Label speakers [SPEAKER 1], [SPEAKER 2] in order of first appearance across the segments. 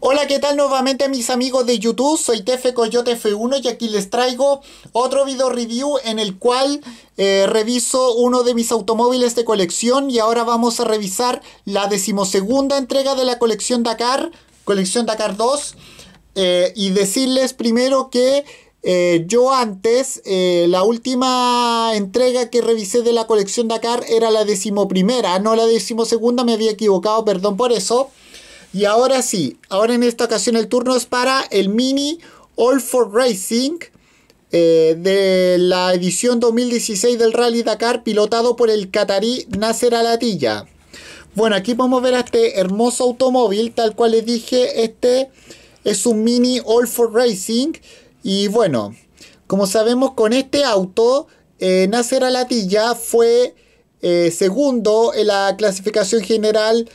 [SPEAKER 1] Hola, ¿qué tal nuevamente mis amigos de YouTube? Soy Tefe Coyote F1 y aquí les traigo otro video review en el cual eh, reviso uno de mis automóviles de colección y ahora vamos a revisar la decimosegunda entrega de la colección Dakar, colección Dakar 2 eh, y decirles primero que eh, yo antes, la última entrega que revisé de la colección Dakar era la decimoprimera, no la decimosegunda, me había equivocado, perdón por eso. Y ahora sí, ahora en esta ocasión el turno es para el Mini All for Racing eh, de la edición 2016 del Rally Dakar, pilotado por el catarí Nasser Alatilla. Bueno, aquí podemos ver a este hermoso automóvil, tal cual les dije, este es un Mini All for Racing. Y bueno, como sabemos, con este auto, eh, Nasser Alatilla fue eh, segundo en la clasificación general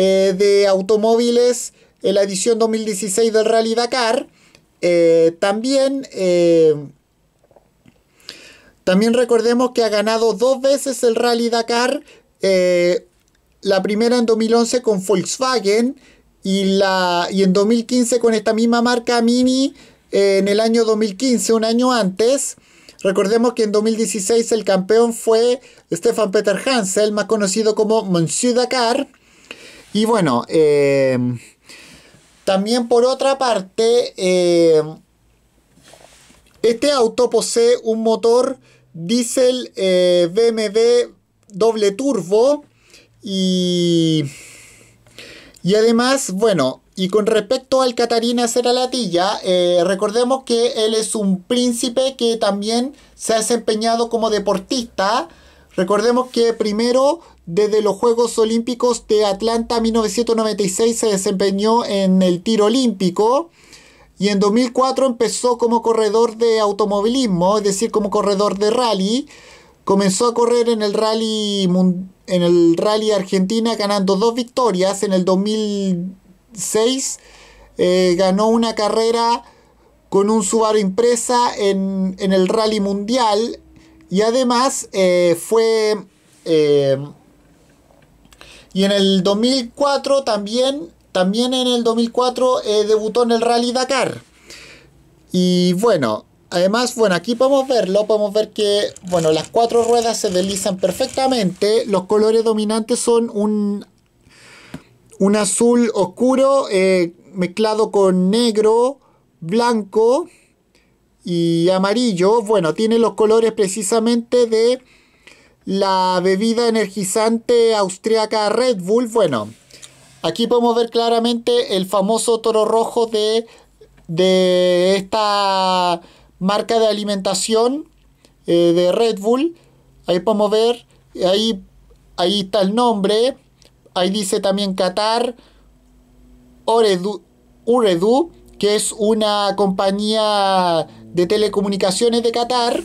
[SPEAKER 1] eh, de automóviles en la edición 2016 del Rally Dakar. Eh, también, eh, también recordemos que ha ganado dos veces el Rally Dakar. la primera en 2011 con Volkswagen y, la, y en 2015 con esta misma marca Mini en el año 2015, un año antes. Recordemos que en 2016 el campeón fue Stefan Peter Hansel, más conocido como Monsieur Dakar. Y bueno, em, también por otra parte, em, este auto posee un motor diésel eh, BMW doble turbo y, además, bueno, y con respecto al Catarina Cera eh, recordemos que él es un príncipe que también se ha desempeñado como deportista. Recordemos que primero, desde los Juegos Olímpicos de Atlanta 1996, se desempeñó en el tiro olímpico. Y en 2004 empezó como corredor de automovilismo, es decir, como corredor de rally. Comenzó a correr en el rally, en el rally Argentina ganando dos victorias. En el 2006 eh, ganó una carrera con un Subaru Impresa en, en el rally mundial y además eh, fue... Eh, y en el 2004 también, también en el 2004 eh, debutó en el Rally Dakar. Y bueno, además, bueno, aquí podemos verlo, podemos ver que, bueno, las cuatro ruedas se deslizan perfectamente. Los colores dominantes son un, un azul oscuro mezclado con negro, blanco y amarillo, bueno, tiene los colores precisamente de la bebida energizante austriaca Red Bull. Bueno, aquí podemos ver claramente el famoso toro rojo de, de esta marca de alimentación eh, de Red Bull. Ahí podemos ver, ahí, ahí está el nombre. Ahí dice también Qatar Oredu, Uredu, que es una compañía de Telecomunicaciones de Qatar.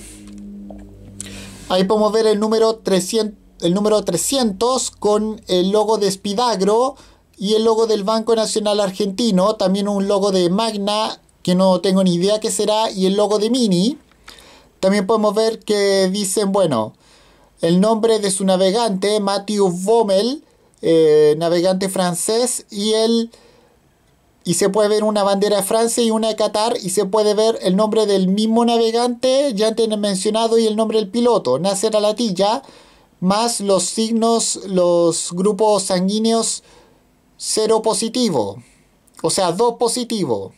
[SPEAKER 1] Ahí podemos ver el número 300, el número con el logo de Spidagro y el logo del Banco Nacional Argentino, también un logo de Magna que no tengo ni idea qué será y el logo de Mini. También podemos ver que dicen, bueno, el nombre de su navegante, Matthew Vommel, eh, navegante francés, y el y se puede ver una bandera de Francia y una de Qatar y se puede ver el nombre del mismo navegante ya antes mencionado y el nombre del piloto, Nasser Alatilla, más los signos, los grupos sanguíneos cero positivo, o sea, dos positivo.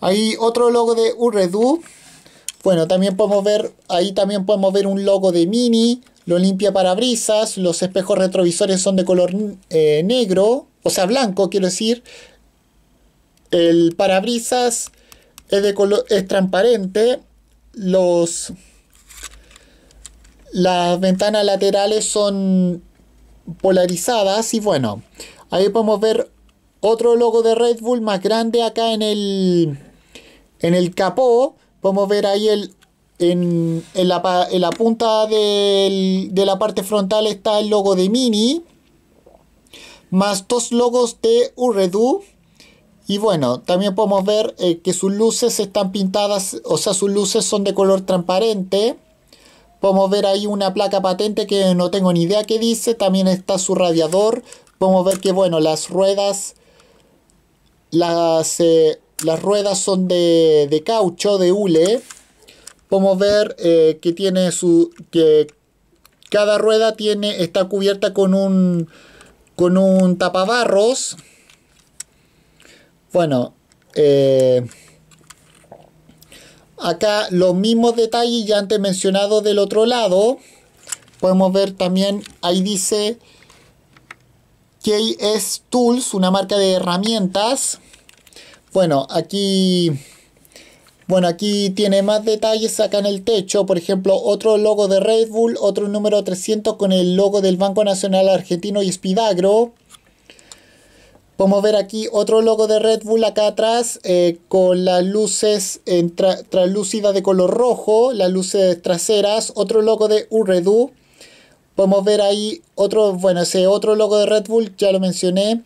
[SPEAKER 1] Hay otro logo de Urredu. Bueno, también podemos ver, ahí también podemos ver un logo de Mini, lo limpia parabrisas, los espejos retrovisores son de color eh, negro, o sea, blanco, quiero decir, el parabrisas es, de color, transparente. Los, las ventanas laterales son polarizadas. Y bueno, ahí podemos ver otro logo de Red Bull más grande acá en el, en el capó. Podemos ver ahí el, en, la, punta de la parte frontal está el logo de Mini. Más dos logos de Uredu. Y bueno, también podemos ver eh, que sus luces están pintadas, o sea, sus luces son de color transparente. Podemos ver ahí una placa patente que no tengo ni idea qué dice. También está su radiador. Podemos ver que, bueno, las ruedas... Las, eh, ruedas son de, de, caucho, de hule. Podemos ver eh, que tiene su... que cada rueda tiene, está cubierta con un, con un tapabarros. Bueno, eh, acá los mismos detalles ya antes mencionados del otro lado. Podemos ver también, ahí dice KS Tools, una marca de herramientas. Bueno, aquí... Bueno, aquí tiene más detalles acá en el techo. Por ejemplo, otro logo de Red Bull, otro número 300 con el logo del Banco Nacional Argentino y Spidagro. Podemos ver aquí otro logo de Red Bull acá atrás eh, con las luces traslúcidas de color rojo, las luces traseras, otro logo de Uredu. Podemos ver ahí otro, bueno, ese otro logo de Red Bull, ya lo mencioné.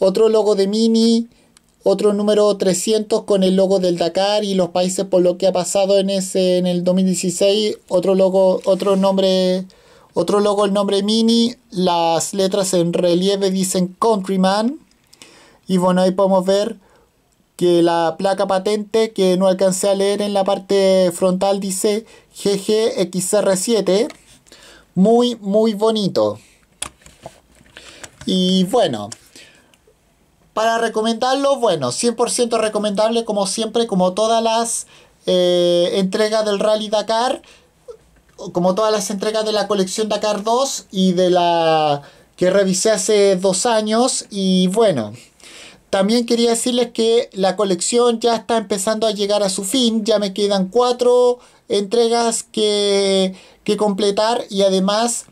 [SPEAKER 1] Otro logo de Mini, otro número 300 con el logo del Dakar y los países por lo que ha pasado en ese en el 2016, otro logo, otro nombre otro logo el nombre Mini, las letras en relieve dicen Countryman. Y bueno, ahí podemos ver que la placa patente que no alcancé a leer en la parte frontal dice GGXR7. Muy, muy bonito. Y bueno, para recomendarlo, bueno, 100% recomendable como siempre, como todas las eh, entregas del Rally Dakar, como todas las entregas de la colección Dakar 2 y de la que revisé hace dos años. Y bueno. También quería decirles que la colección ya está empezando a llegar a su fin, ya me quedan cuatro entregas que, completar y además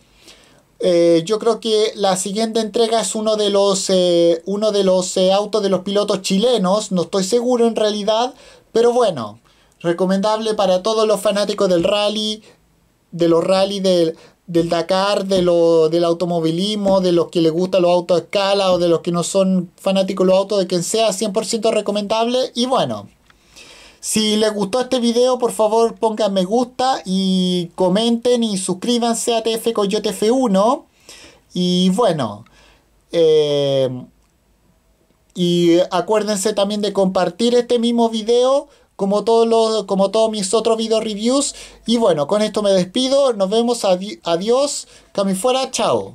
[SPEAKER 1] eh, yo creo que la siguiente entrega es uno de los, eh, uno de los eh, autos de los pilotos chilenos, no estoy seguro en realidad, pero bueno, recomendable para todos los fanáticos del rally, de los rally de, del Dakar, de lo, del automovilismo, de los que les gustan los autos a escala o de los que no son fanáticos de los autos, de quien sea, 100% recomendable. Y bueno, si les gustó este video, por favor pongan me gusta y comenten y suscríbanse a TF Coyote F1. Y bueno, eh, y acuérdense también de compartir este mismo video como, como todos mis otros video reviews. Y bueno, con esto me despido. Nos vemos. adiós. Cami fuera. Chao.